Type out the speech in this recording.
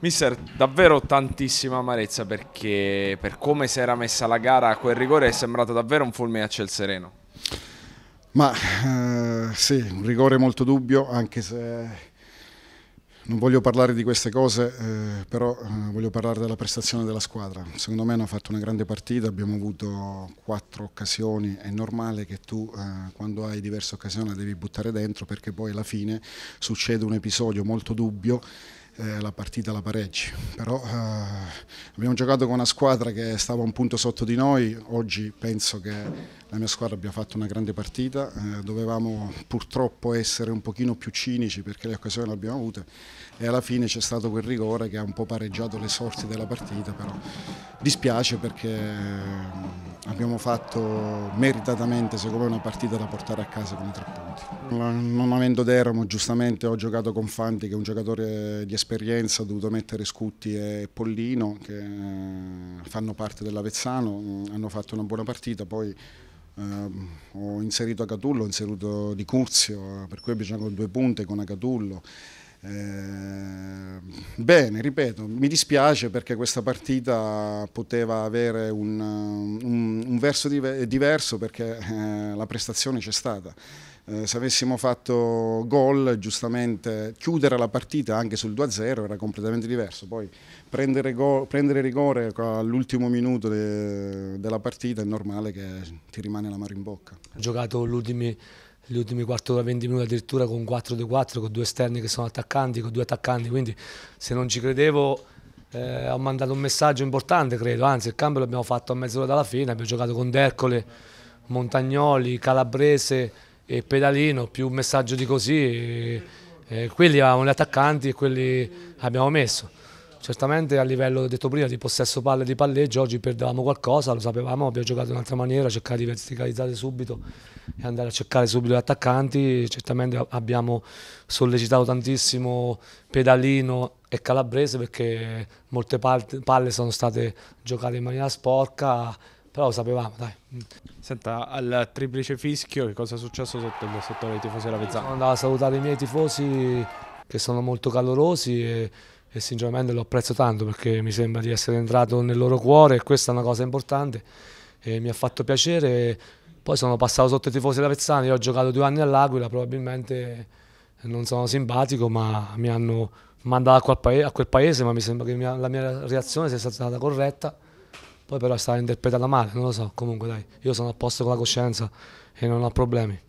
Mister, davvero tantissima amarezza perché per come si era messa la gara a quel rigore è sembrato davvero un fulmine a ciel sereno. Ma eh, sì, un rigore molto dubbio, anche se non voglio parlare di queste cose, eh, però eh, voglio parlare della prestazione della squadra. Secondo me hanno fatto una grande partita, abbiamo avuto quattro occasioni, è normale che tu eh, quando hai diverse occasioni la devi buttare dentro perché poi alla fine succede un episodio molto dubbio eh, la partita la pareggi, però eh, abbiamo giocato con una squadra che stava un punto sotto di noi, oggi penso che la mia squadra abbia fatto una grande partita, eh, dovevamo purtroppo essere un pochino più cinici perché le occasioni le abbiamo avute e alla fine c'è stato quel rigore che ha un po' pareggiato le sorti della partita, però dispiace perché Abbiamo fatto meritatamente secondo me una partita da portare a casa con i tre punti. Non avendo Deramo giustamente ho giocato con Fanti che è un giocatore di esperienza, ho dovuto mettere Scutti e Pollino che eh, fanno parte dell'Avezzano, mm, hanno fatto una buona partita, poi eh, ho inserito Acatullo, ho inserito Di Curzio, per cui abbiamo giocato due punte con Acatullo. Eh, bene, ripeto, mi dispiace perché questa partita poteva avere un, un, un verso di, diverso perché eh, la prestazione c'è stata. Eh, se avessimo fatto gol, giustamente chiudere la partita anche sul 2-0 era completamente diverso. Poi prendere, gol, prendere rigore all'ultimo minuto de, della partita è normale che ti rimane la mano in bocca. Ha giocato gli ultimi gli ultimi 4 ore 20 minuti addirittura con 4-2-4, con due esterni che sono attaccanti, con due attaccanti, quindi se non ci credevo eh, ho mandato un messaggio importante, credo, anzi il cambio l'abbiamo fatto a mezz'ora dalla fine, abbiamo giocato con Dercole, Montagnoli, Calabrese e Pedalino, più un messaggio di così, e, eh, e quelli avevamo gli attaccanti e quelli abbiamo messo. Certamente a livello, detto prima, di possesso palle di palleggio, oggi perdevamo qualcosa, lo sapevamo, abbiamo giocato in un'altra maniera, cercare di verticalizzare subito e andare a cercare subito gli attaccanti. Certamente abbiamo sollecitato tantissimo Pedalino e Calabrese perché molte palle sono state giocate in maniera sporca, però lo sapevamo, dai. Senta, al triplice fischio che cosa è successo sotto il settore dei tifosi della Vezzana? Sono andato a salutare i miei tifosi che sono molto calorosi e e sinceramente lo apprezzo tanto perché mi sembra di essere entrato nel loro cuore e questa è una cosa importante e mi ha fatto piacere. Poi sono passato sotto i tifosi d'Avezzani, ho giocato due anni all'Aquila, probabilmente non sono simpatico ma mi hanno mandato a quel, a quel paese, ma mi sembra che mia, la mia reazione sia stata corretta poi però è stata interpretata male, non lo so, comunque dai, io sono a posto con la coscienza e non ho problemi.